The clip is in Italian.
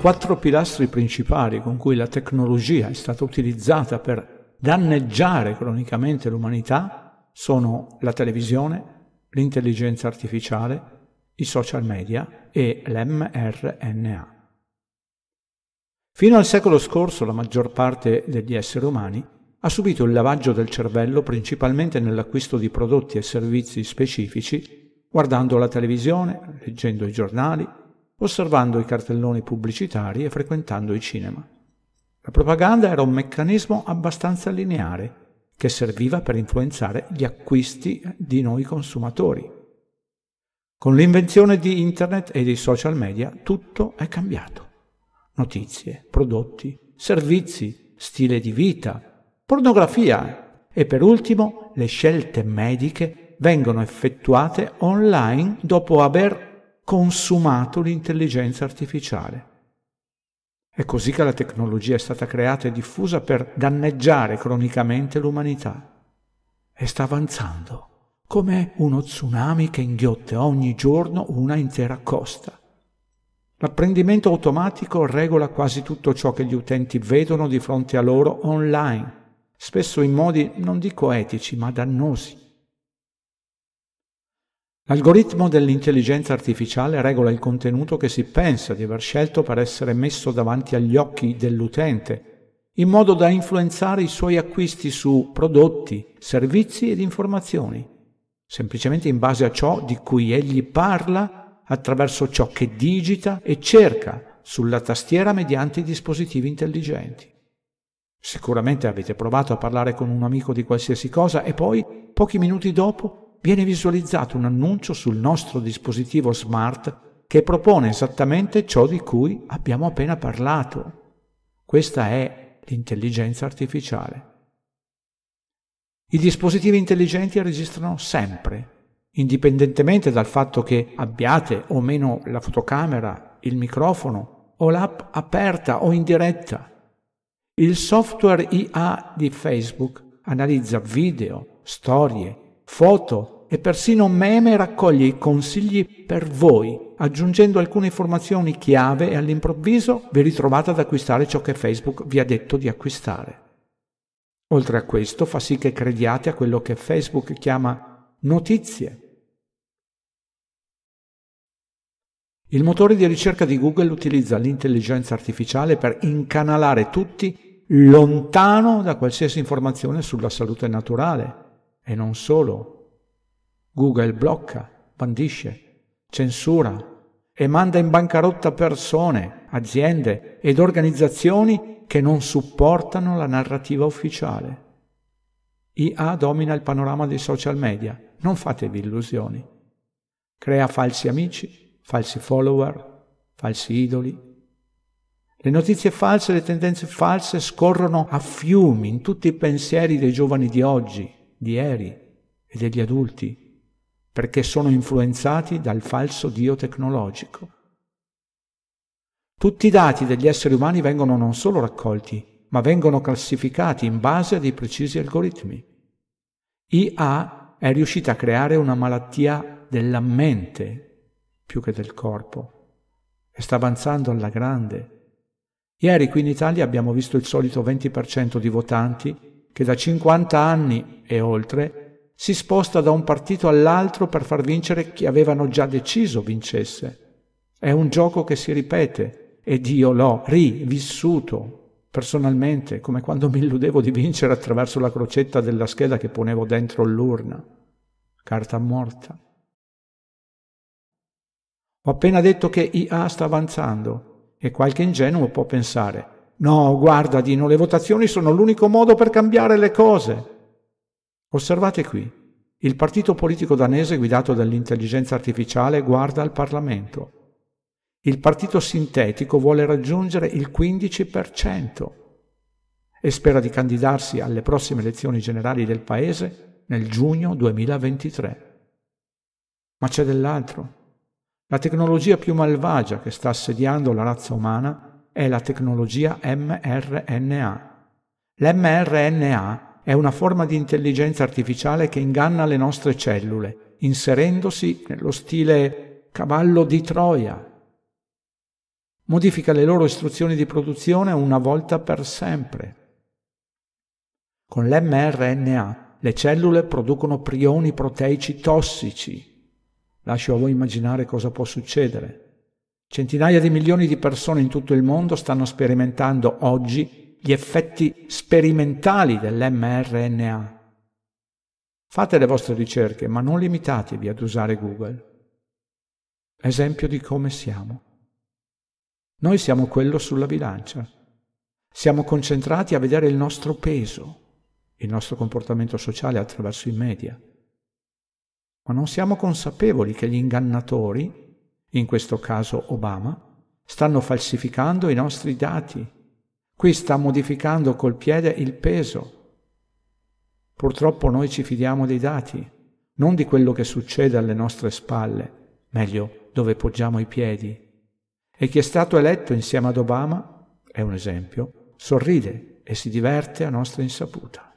quattro pilastri principali con cui la tecnologia è stata utilizzata per danneggiare cronicamente l'umanità sono la televisione, l'intelligenza artificiale, i social media e l'MRNA. Fino al secolo scorso la maggior parte degli esseri umani ha subito il lavaggio del cervello principalmente nell'acquisto di prodotti e servizi specifici, guardando la televisione, leggendo i giornali, osservando i cartelloni pubblicitari e frequentando i cinema. La propaganda era un meccanismo abbastanza lineare che serviva per influenzare gli acquisti di noi consumatori. Con l'invenzione di Internet e dei social media tutto è cambiato. Notizie, prodotti, servizi, stile di vita, pornografia e per ultimo le scelte mediche vengono effettuate online dopo aver consumato l'intelligenza artificiale. È così che la tecnologia è stata creata e diffusa per danneggiare cronicamente l'umanità. E sta avanzando, come uno tsunami che inghiotte ogni giorno una intera costa. L'apprendimento automatico regola quasi tutto ciò che gli utenti vedono di fronte a loro online, spesso in modi non dico etici, ma dannosi. L'algoritmo dell'intelligenza artificiale regola il contenuto che si pensa di aver scelto per essere messo davanti agli occhi dell'utente, in modo da influenzare i suoi acquisti su prodotti, servizi ed informazioni, semplicemente in base a ciò di cui egli parla attraverso ciò che digita e cerca sulla tastiera mediante i dispositivi intelligenti. Sicuramente avete provato a parlare con un amico di qualsiasi cosa e poi, pochi minuti dopo, viene visualizzato un annuncio sul nostro dispositivo smart che propone esattamente ciò di cui abbiamo appena parlato. Questa è l'intelligenza artificiale. I dispositivi intelligenti registrano sempre, indipendentemente dal fatto che abbiate o meno la fotocamera, il microfono o l'app aperta o in diretta. Il software IA di Facebook analizza video, storie, foto e persino meme raccoglie i consigli per voi, aggiungendo alcune informazioni chiave e all'improvviso vi ritrovate ad acquistare ciò che Facebook vi ha detto di acquistare. Oltre a questo fa sì che crediate a quello che Facebook chiama notizie. Il motore di ricerca di Google utilizza l'intelligenza artificiale per incanalare tutti lontano da qualsiasi informazione sulla salute naturale, e non solo. Google blocca, bandisce, censura e manda in bancarotta persone, aziende ed organizzazioni che non supportano la narrativa ufficiale. IA domina il panorama dei social media, non fatevi illusioni. Crea falsi amici, falsi follower, falsi idoli. Le notizie false, le tendenze false scorrono a fiumi in tutti i pensieri dei giovani di oggi, di Eri e degli adulti, perché sono influenzati dal falso Dio tecnologico. Tutti i dati degli esseri umani vengono non solo raccolti, ma vengono classificati in base a dei precisi algoritmi. IA è riuscita a creare una malattia della mente più che del corpo e sta avanzando alla grande. Ieri qui in Italia abbiamo visto il solito 20% di votanti che da 50 anni e oltre, si sposta da un partito all'altro per far vincere chi avevano già deciso vincesse. È un gioco che si ripete ed io l'ho rivissuto personalmente, come quando mi illudevo di vincere attraverso la crocetta della scheda che ponevo dentro l'urna. Carta morta. Ho appena detto che IA sta avanzando e qualche ingenuo può pensare No, guarda Dino, le votazioni sono l'unico modo per cambiare le cose. Osservate qui, il partito politico danese guidato dall'intelligenza artificiale guarda al Parlamento. Il partito sintetico vuole raggiungere il 15% e spera di candidarsi alle prossime elezioni generali del Paese nel giugno 2023. Ma c'è dell'altro. La tecnologia più malvagia che sta assediando la razza umana è la tecnologia mRNA. L'mRNA è una forma di intelligenza artificiale che inganna le nostre cellule, inserendosi nello stile cavallo di Troia. Modifica le loro istruzioni di produzione una volta per sempre. Con l'mRNA le cellule producono prioni proteici tossici. Lascio a voi immaginare cosa può succedere. Centinaia di milioni di persone in tutto il mondo stanno sperimentando oggi gli effetti sperimentali dell'mRNA. Fate le vostre ricerche, ma non limitatevi ad usare Google. Esempio di come siamo. Noi siamo quello sulla bilancia. Siamo concentrati a vedere il nostro peso, il nostro comportamento sociale attraverso i media. Ma non siamo consapevoli che gli ingannatori, in questo caso Obama, stanno falsificando i nostri dati Qui sta modificando col piede il peso. Purtroppo noi ci fidiamo dei dati, non di quello che succede alle nostre spalle, meglio dove poggiamo i piedi. E chi è stato eletto insieme ad Obama, è un esempio, sorride e si diverte a nostra insaputa.